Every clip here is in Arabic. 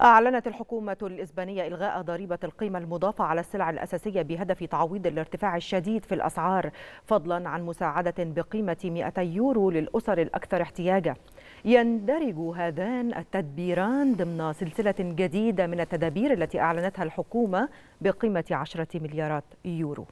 أعلنت الحكومة الإسبانية إلغاء ضريبة القيمة المضافة على السلع الأساسية بهدف تعويض الارتفاع الشديد في الأسعار فضلا عن مساعدة بقيمة 200 يورو للأسر الأكثر احتياجا يندرج هذان التدبيران ضمن سلسلة جديدة من التدابير التي أعلنتها الحكومة بقيمة 10 مليارات يورو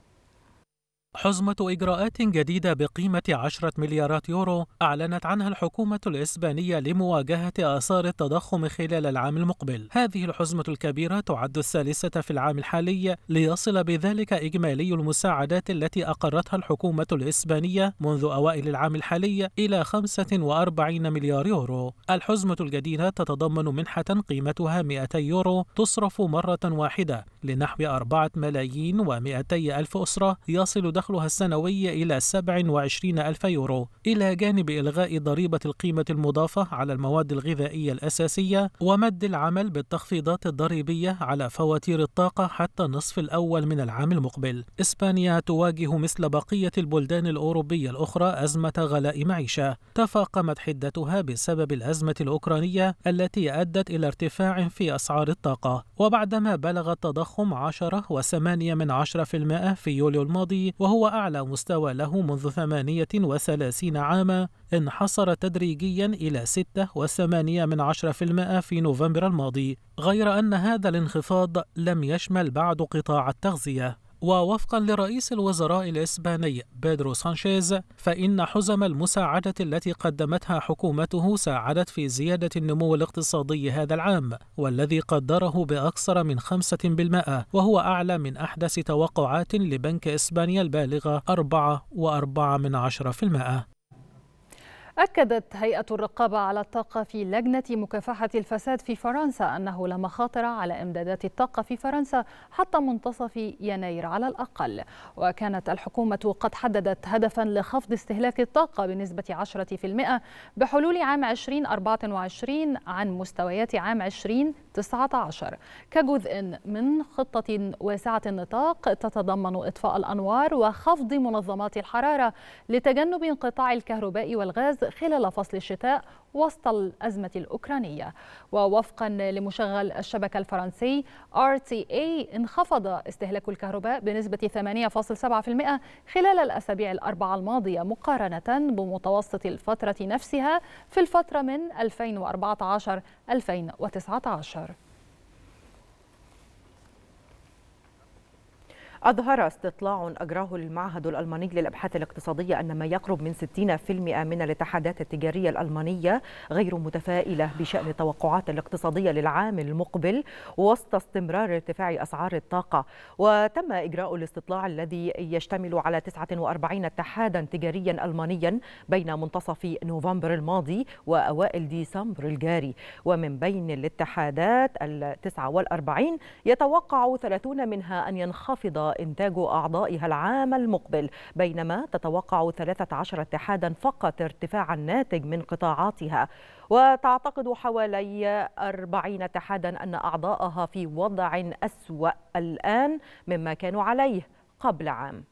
حزمة إجراءات جديدة بقيمة 10 مليارات يورو أعلنت عنها الحكومة الإسبانية لمواجهة آثار التضخم خلال العام المقبل. هذه الحزمة الكبيرة تعد الثالثة في العام الحالي ليصل بذلك إجمالي المساعدات التي أقرتها الحكومة الإسبانية منذ أوائل العام الحالي إلى 45 مليار يورو. الحزمة الجديدة تتضمن منحة قيمتها 200 يورو تصرف مرة واحدة لنحو 4 ملايين و ألف أسرة يصل دخلها السنوي إلى وعشرين ألف يورو إلى جانب إلغاء ضريبة القيمة المضافة على المواد الغذائية الأساسية ومد العمل بالتخفيضات الضريبية على فواتير الطاقة حتى النصف الأول من العام المقبل إسبانيا تواجه مثل بقية البلدان الأوروبية الأخرى أزمة غلاء معيشة تفاقمت حدتها بسبب الأزمة الأوكرانية التي أدت إلى ارتفاع في أسعار الطاقة وبعدما بلغ التضخم تضخم 10.8% وثمانية من عشرة في المائة في يوليو الماضي وهو أعلى مستوى له منذ 38 عاما انحصر تدريجيا إلى 6.8% وثمانية من عشرة في المائة في نوفمبر الماضي غير أن هذا الانخفاض لم يشمل بعد قطاع التغذية ووفقا لرئيس الوزراء الإسباني بيدرو سانشيز فإن حزم المساعدة التي قدمتها حكومته ساعدت في زيادة النمو الاقتصادي هذا العام والذي قدره بأكثر من 5% وهو أعلى من أحدث توقعات لبنك إسبانيا البالغة 4.4% أكدت هيئة الرقابة على الطاقة في لجنة مكافحة الفساد في فرنسا أنه لا مخاطر على إمدادات الطاقة في فرنسا حتى منتصف يناير على الأقل وكانت الحكومة قد حددت هدفا لخفض استهلاك الطاقة بنسبة 10% بحلول عام 2024 عن مستويات عام 20 2019 كجزء من خطة واسعة النطاق تتضمن إطفاء الأنوار وخفض منظمات الحرارة لتجنب انقطاع الكهرباء والغاز خلال فصل الشتاء وسط الأزمة الأوكرانية ووفقا لمشغل الشبكة الفرنسي RTA إيه انخفض استهلاك الكهرباء بنسبة 8.7% خلال الأسابيع الأربعة الماضية مقارنة بمتوسط الفترة نفسها في الفترة من 2014 2019 أظهر استطلاع أجراه المعهد الألماني للأبحاث الاقتصادية أن ما يقرب من 60% من الاتحادات التجارية الألمانية غير متفائلة بشأن التوقعات الاقتصادية للعام المقبل وسط استمرار ارتفاع أسعار الطاقة وتم إجراء الاستطلاع الذي يشتمل على 49 اتحادا تجاريا ألمانيا بين منتصف نوفمبر الماضي وأوائل ديسمبر الجاري ومن بين الاتحادات ال 49 يتوقع 30 منها أن ينخفض إنتاج أعضائها العام المقبل بينما تتوقع 13 اتحادا فقط ارتفاع الناتج من قطاعاتها وتعتقد حوالي 40 اتحادا أن أعضائها في وضع أسوأ الآن مما كانوا عليه قبل عام